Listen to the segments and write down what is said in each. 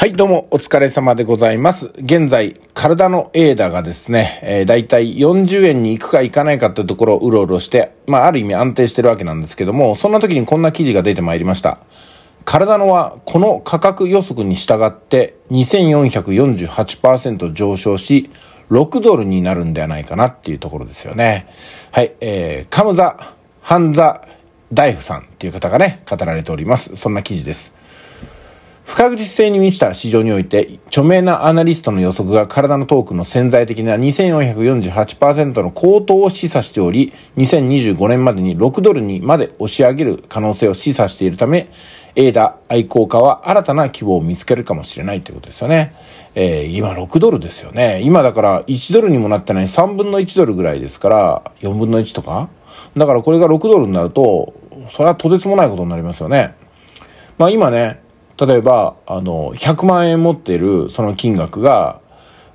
はい、どうもお疲れ様でございます。現在、体のエーダがですね、えー、だいたい40円に行くか行かないかってところをうろうろして、まあ、ある意味安定してるわけなんですけども、そんな時にこんな記事が出てまいりました。体のは、この価格予測に従って2448%上昇し、6ドルになるんではないかなっていうところですよね。はい、えー、カムザ、ハンザ、ダイフさんっていう方がね、語られております。そんな記事です。不確実性に満ちた市場において、著名なアナリストの予測が体のトークの潜在的な2448%の高騰を示唆しており、2025年までに6ドルにまで押し上げる可能性を示唆しているため、エーダ愛好家は新たな規模を見つけるかもしれないということですよね。えー、今6ドルですよね。今だから1ドルにもなってない3分の1ドルぐらいですから、4分の1とかだからこれが6ドルになると、それはとてつもないことになりますよね。まあ今ね、例えば、あの、100万円持ってるその金額が、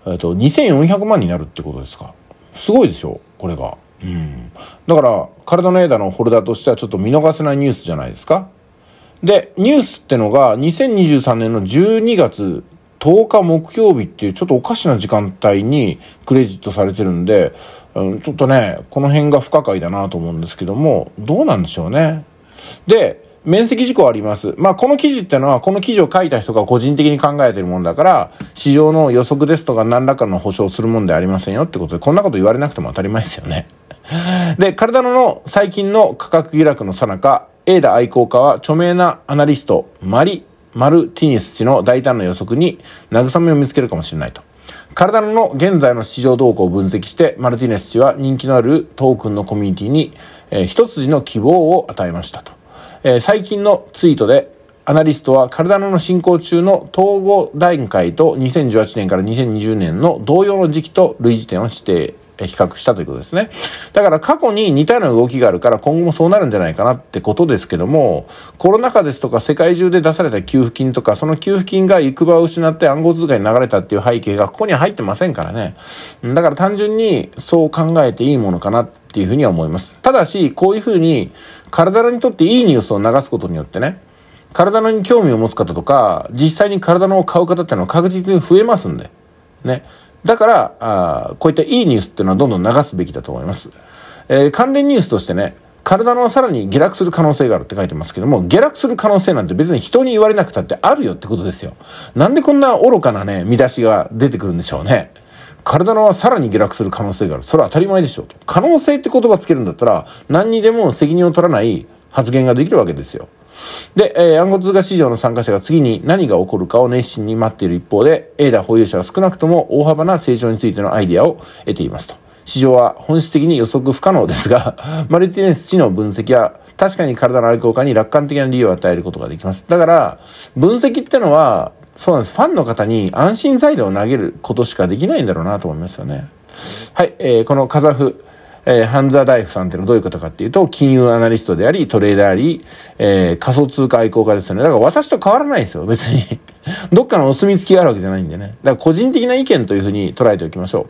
えっと、2400万になるってことですか。すごいでしょこれが。うん。だから、体の枝のホルダーとしてはちょっと見逃せないニュースじゃないですか。で、ニュースってのが2023年の12月10日木曜日っていうちょっとおかしな時間帯にクレジットされてるんで、うん、ちょっとね、この辺が不可解だなと思うんですけども、どうなんでしょうね。で、面積事項あります。まあ、この記事ってのは、この記事を書いた人が個人的に考えてるもんだから、市場の予測ですとか何らかの保証するもんでありませんよってことで、こんなこと言われなくても当たり前ですよね。で、体の最近の価格下落の最中、エーダ愛好家は著名なアナリスト、マリ・マルティニス氏の大胆な予測に慰めを見つけるかもしれないと。体の現在の市場動向を分析して、マルティネス氏は人気のあるトークンのコミュニティに、えー、一筋の希望を与えましたと。えー、最近のツイートで、アナリストは体の進行中の統合段階と2018年から2020年の同様の時期と類似点を指定比較したということですね。だから過去に似たような動きがあるから今後もそうなるんじゃないかなってことですけども、コロナ禍ですとか世界中で出された給付金とか、その給付金が行く場を失って暗号通貨に流れたっていう背景がここには入ってませんからね。だから単純にそう考えていいものかなってっていうふうには思います。ただし、こういうふうに体にとっていいニュースを流すことによってね、体に興味を持つ方とか、実際に体のを買う方っていうのは確実に増えますんで、ね。だから、あこういったいいニュースっていうのはどんどん流すべきだと思います。えー、関連ニュースとしてね、体のさらに下落する可能性があるって書いてますけども、下落する可能性なんて別に人に言われなくたってあるよってことですよ。なんでこんな愚かなね、見出しが出てくるんでしょうね。体はさらに下落する可能性がある。それは当たり前でしょうと。可能性って言葉つけるんだったら、何にでも責任を取らない発言ができるわけですよ。で、えー、暗号通貨市場の参加者が次に何が起こるかを熱心に待っている一方で、エーダ保有者は少なくとも大幅な成長についてのアイデアを得ていますと。市場は本質的に予測不可能ですが、マルティネス氏の分析は確かに体の愛好家に楽観的な理由を与えることができます。だから、分析ってのは、そうなんです。ファンの方に安心材料を投げることしかできないんだろうなと思いますよね。はい、えー、このカザフ、えー、ハンザライフさんっていうのはどういう方かっていうと、金融アナリストであり、トレーダーあり、えー、仮想通貨愛好家ですよね。だから私と変わらないですよ、別に。どっかのお墨付きがあるわけじゃないんでね。だから個人的な意見というふうに捉えておきましょ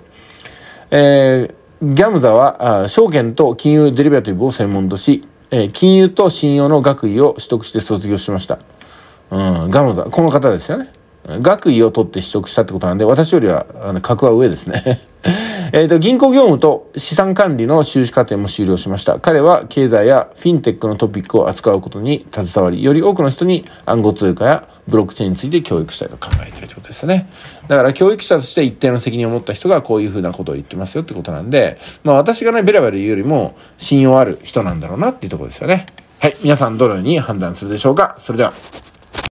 う。えー、ギャムザは、証券と金融デリバティブを専門とし、えー、金融と信用の学位を取得して卒業しました。うん、ガムザ、この方ですよね。学位を取って試食したってことなんで、私よりは、あの、格は上ですね。えっと、銀行業務と資産管理の修士課程も終了しました。彼は経済やフィンテックのトピックを扱うことに携わり、より多くの人に暗号通貨やブロックチェーンについて教育したいと考えているということですね。だから教育者として一定の責任を持った人がこういうふうなことを言ってますよってことなんで、まあ私がね、ベラベラ言うよりも信用ある人なんだろうなっていうところですよね。はい。皆さんどのように判断するでしょうかそれでは。